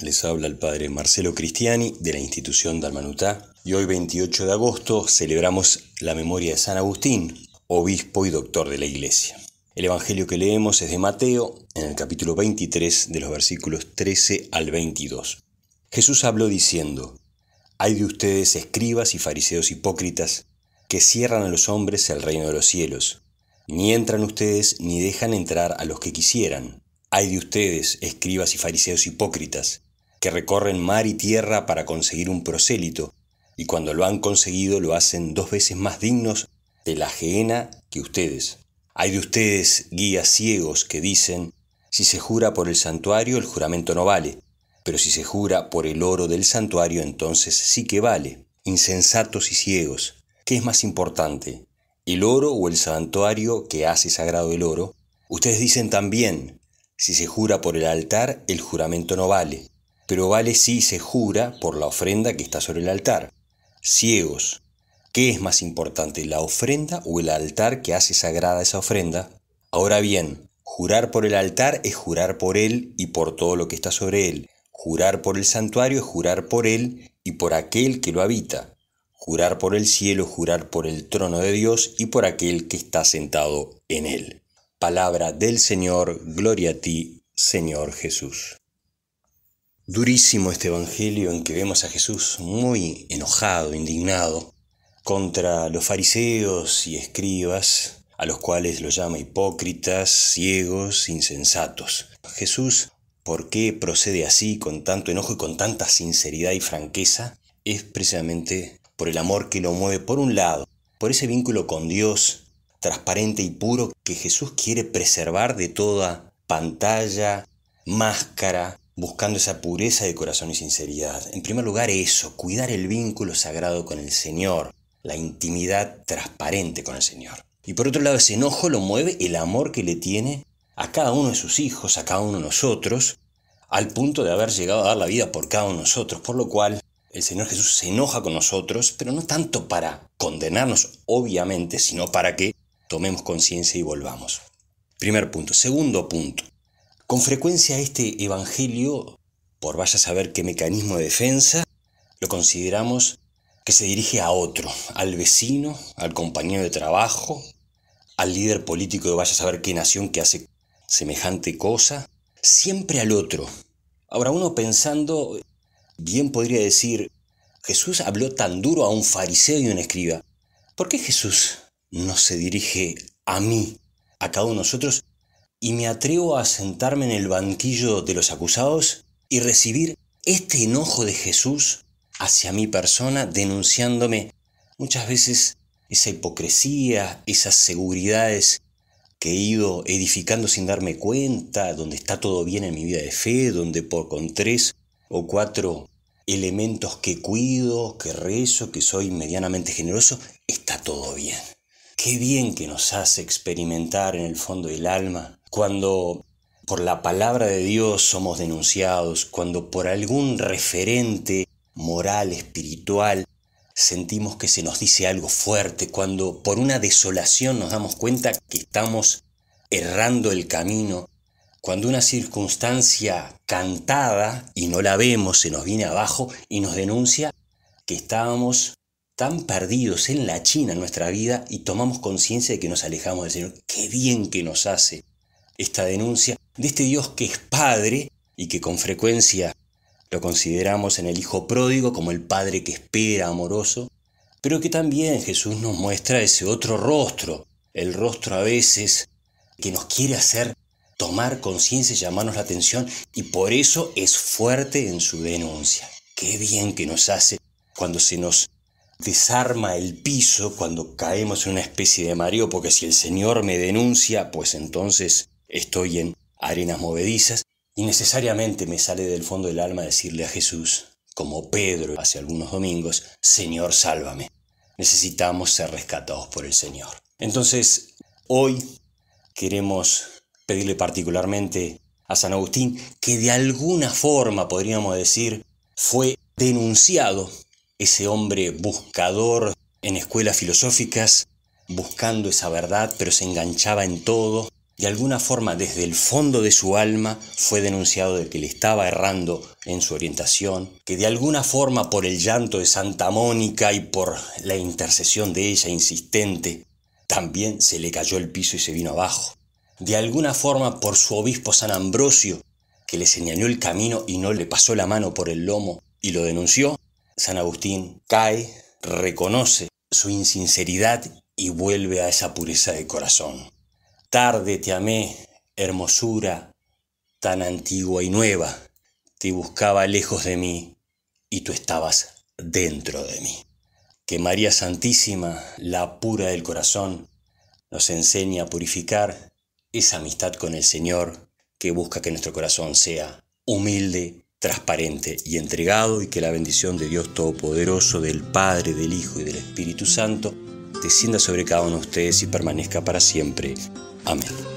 Les habla el padre Marcelo Cristiani de la institución Dalmanutá y hoy 28 de agosto celebramos la memoria de San Agustín, obispo y doctor de la Iglesia. El Evangelio que leemos es de Mateo, en el capítulo 23, de los versículos 13 al 22. Jesús habló diciendo, Hay de ustedes escribas y fariseos hipócritas que cierran a los hombres el reino de los cielos. Ni entran ustedes ni dejan entrar a los que quisieran. Hay de ustedes, escribas y fariseos hipócritas, que recorren mar y tierra para conseguir un prosélito, y cuando lo han conseguido lo hacen dos veces más dignos de la gehenna que ustedes. Hay de ustedes guías ciegos que dicen, si se jura por el santuario el juramento no vale, pero si se jura por el oro del santuario entonces sí que vale. Insensatos y ciegos, ¿qué es más importante? ¿El oro o el santuario que hace sagrado el oro? Ustedes dicen también, si se jura por el altar el juramento no vale, pero vale si se jura por la ofrenda que está sobre el altar. Ciegos, ¿qué es más importante, la ofrenda o el altar que hace sagrada esa ofrenda? Ahora bien, jurar por el altar es jurar por él y por todo lo que está sobre él. Jurar por el santuario es jurar por él y por aquel que lo habita. Jurar por el cielo, es jurar por el trono de Dios y por aquel que está sentado en él. Palabra del Señor, gloria a ti, Señor Jesús. Durísimo este Evangelio en que vemos a Jesús muy enojado, indignado, contra los fariseos y escribas, a los cuales los llama hipócritas, ciegos, insensatos. Jesús, ¿por qué procede así con tanto enojo y con tanta sinceridad y franqueza? Es precisamente por el amor que lo mueve, por un lado, por ese vínculo con Dios transparente y puro que Jesús quiere preservar de toda pantalla, máscara, buscando esa pureza de corazón y sinceridad. En primer lugar, eso, cuidar el vínculo sagrado con el Señor, la intimidad transparente con el Señor. Y por otro lado, ese enojo lo mueve el amor que le tiene a cada uno de sus hijos, a cada uno de nosotros, al punto de haber llegado a dar la vida por cada uno de nosotros, por lo cual el Señor Jesús se enoja con nosotros, pero no tanto para condenarnos, obviamente, sino para que tomemos conciencia y volvamos. Primer punto. Segundo punto. Con frecuencia este Evangelio, por vaya a saber qué mecanismo de defensa, lo consideramos que se dirige a otro, al vecino, al compañero de trabajo, al líder político de vaya a saber qué nación que hace semejante cosa, siempre al otro. Ahora uno pensando, bien podría decir, Jesús habló tan duro a un fariseo y un escriba. ¿Por qué Jesús no se dirige a mí, a cada uno de nosotros, y me atrevo a sentarme en el banquillo de los acusados y recibir este enojo de Jesús hacia mi persona denunciándome muchas veces esa hipocresía, esas seguridades que he ido edificando sin darme cuenta, donde está todo bien en mi vida de fe, donde por con tres o cuatro elementos que cuido, que rezo, que soy medianamente generoso, está todo bien. Qué bien que nos hace experimentar en el fondo del alma cuando por la palabra de Dios somos denunciados, cuando por algún referente moral, espiritual, sentimos que se nos dice algo fuerte, cuando por una desolación nos damos cuenta que estamos errando el camino, cuando una circunstancia cantada y no la vemos se nos viene abajo y nos denuncia que estábamos tan perdidos en la China en nuestra vida y tomamos conciencia de que nos alejamos del Señor. Qué bien que nos hace esta denuncia de este Dios que es Padre y que con frecuencia lo consideramos en el Hijo pródigo como el Padre que espera amoroso, pero que también Jesús nos muestra ese otro rostro, el rostro a veces que nos quiere hacer tomar conciencia, y llamarnos la atención y por eso es fuerte en su denuncia. Qué bien que nos hace cuando se nos desarma el piso, cuando caemos en una especie de mareo, porque si el Señor me denuncia, pues entonces Estoy en arenas movedizas y necesariamente me sale del fondo del alma decirle a Jesús, como Pedro hace algunos domingos, Señor, sálvame. Necesitamos ser rescatados por el Señor. Entonces, hoy queremos pedirle particularmente a San Agustín que de alguna forma, podríamos decir, fue denunciado ese hombre buscador en escuelas filosóficas, buscando esa verdad, pero se enganchaba en todo, de alguna forma desde el fondo de su alma fue denunciado de que le estaba errando en su orientación, que de alguna forma por el llanto de Santa Mónica y por la intercesión de ella insistente, también se le cayó el piso y se vino abajo. De alguna forma por su obispo San Ambrosio, que le señaló el camino y no le pasó la mano por el lomo y lo denunció, San Agustín cae, reconoce su insinceridad y vuelve a esa pureza de corazón. Tarde te amé, hermosura tan antigua y nueva. Te buscaba lejos de mí y tú estabas dentro de mí. Que María Santísima, la pura del corazón, nos enseñe a purificar esa amistad con el Señor que busca que nuestro corazón sea humilde, transparente y entregado y que la bendición de Dios Todopoderoso, del Padre, del Hijo y del Espíritu Santo descienda sobre cada uno de ustedes y permanezca para siempre. Amén.